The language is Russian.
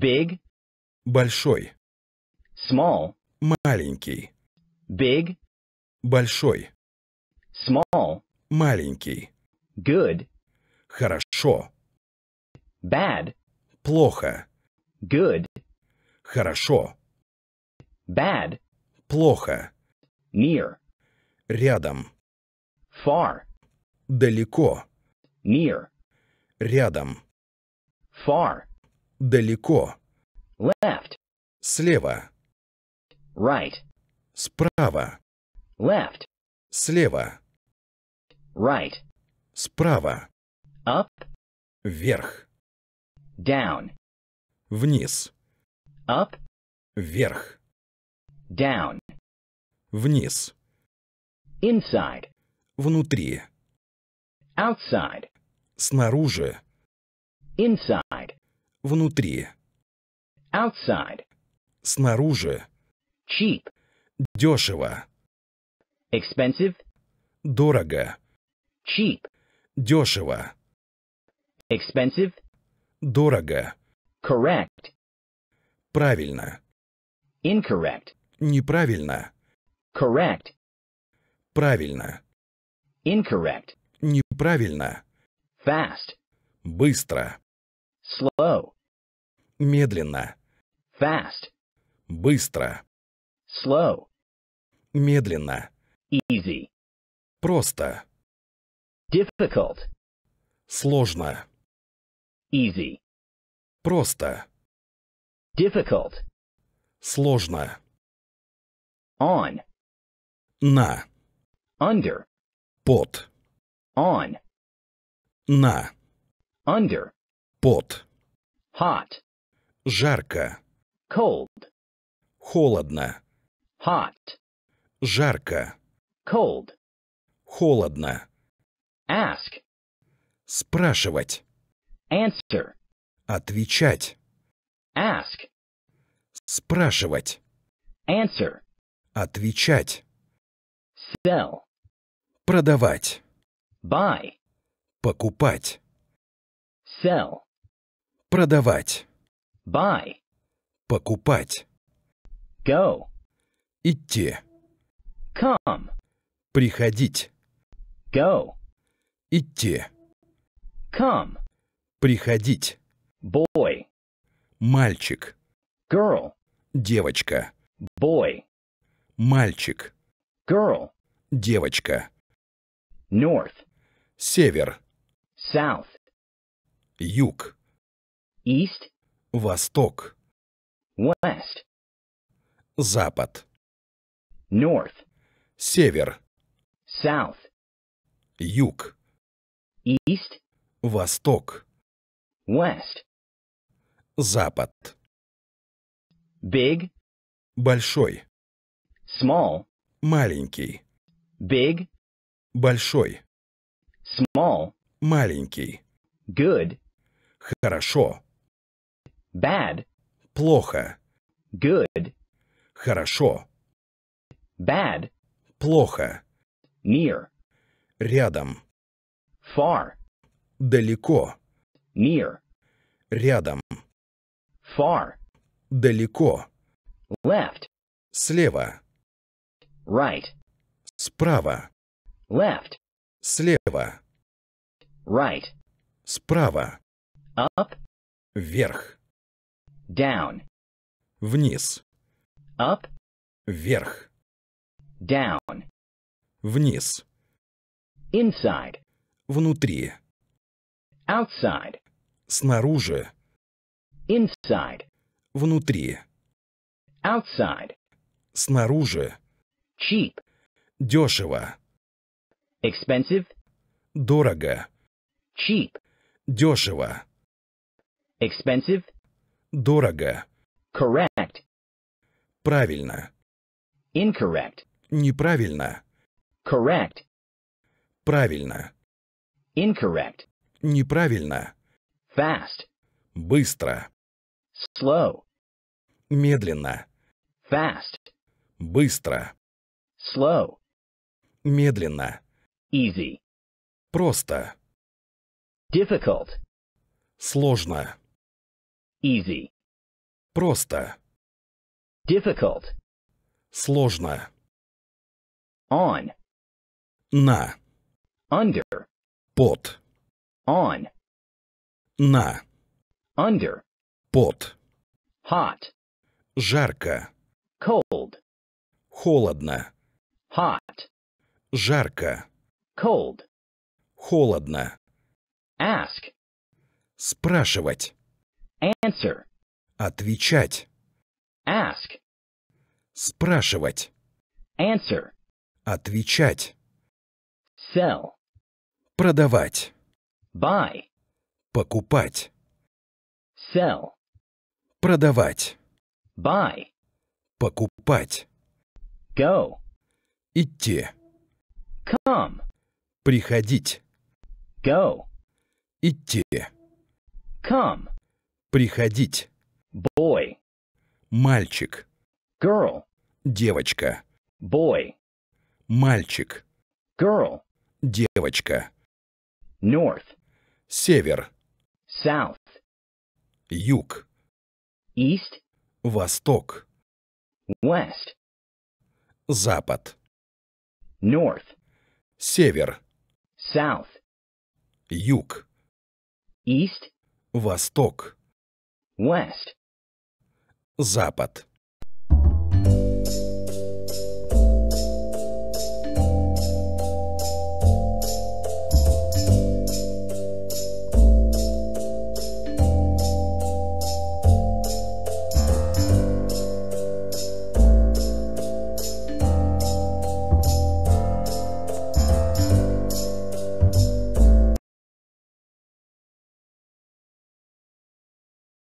Big. Большой. Small. Маленький. Big. Большой. Small. Маленький. Good. Хорошо. Bad. Плохо. Good. Хорошо. Bad. Плохо. Near. Рядом. Far. Далеко. Near. Рядом. Far далеко. Left. Слева. Right. Справа. Left. Слева. Right. Справа. Up. Вверх. Down. Вниз. Up. Вверх. Down. Вниз. Inside. Внутри. Outside. Снаружи. Inside. Внутри. Outside. Снаружи. Cheap. Дешево. Expensive. Дорого. Cheap. Дешево. Expensive. Дорого. Correct. Правильно. Incorrect. Неправильно. Correct. Правильно. Incorrect. Неправильно. Fast. Быстро. Slow. Медленно. Fast. Быстро. Slow. Медленно. Easy. Просто. Difficult. Сложно. Easy. Просто. Difficult. Сложно. On. На. Under. Под. On. На. Under. Под. Hot. Жарко. Cold. Холодно. Hot. Жарко. Cold. Холодно. Ask. Спрашивать. Answer. Отвечать. Ask. Спрашивать. Answer. Отвечать. Sell. Продавать. Buy. Покупать. Sell. Продавать. Buy. Покупать. Go. Идти. Come. Приходить. Go. Идти. Come. Приходить. Boy. Мальчик. Girl. Девочка. Boy. Мальчик. Girl. Девочка. North. Север. South. Юг. East. Восток. West. Запад. North. Север. South. Юг. East. Восток. West. Запад. Big. Большой. Small. Маленький. Big. Большой. Small. Маленький. Good. Хорошо. Bad. Плохо. Good. Хорошо. Bad. Плохо. Near. Рядом. Far. Далеко. Near. Рядом. Far. Далеко. Left. Слева. Right. Справа. Left. Слева. Right. Справа. Up. Вверх. Down. Вниз. Up. Вверх. Down. Вниз. Inside. Внутри. Outside. Снаружи. Inside. Внутри. Outside. Снаружи. Cheap. Дешево. Expensive. Дорого. Cheap. Дешево. Expensive. Дорого. Correct. Правильно. Incorrect. Неправильно. Correct. Правильно. Incorrect. Неправильно. Fast. Быстро. Slow. Медленно. Fast. Быстро. Slow. Медленно. Easy. Просто. Difficult. Сложно. Easy. Просто. Difficult. Сложно. On. На. Under. Под. On. На. Under. Под. Hot. Жарко. Cold. Холодно. Hot. Жарко. Cold. Холодно. Ask. Спрашивать. Answer. Отвечать. Ask. Спрашивать. Answer. Отвечать. Sell. Продавать. Buy. Покупать. Sell. Продавать. Buy. Покупать. Go. Идти. Come. Приходить. Go. Идти. Come. Приходить. Boy. Мальчик. Girl. Девочка. Boy. Мальчик. Girl. Девочка. North. Север. South. Юг. East. Восток. West. Запад. North. Север. South. Юг. East. Восток. West. Запад.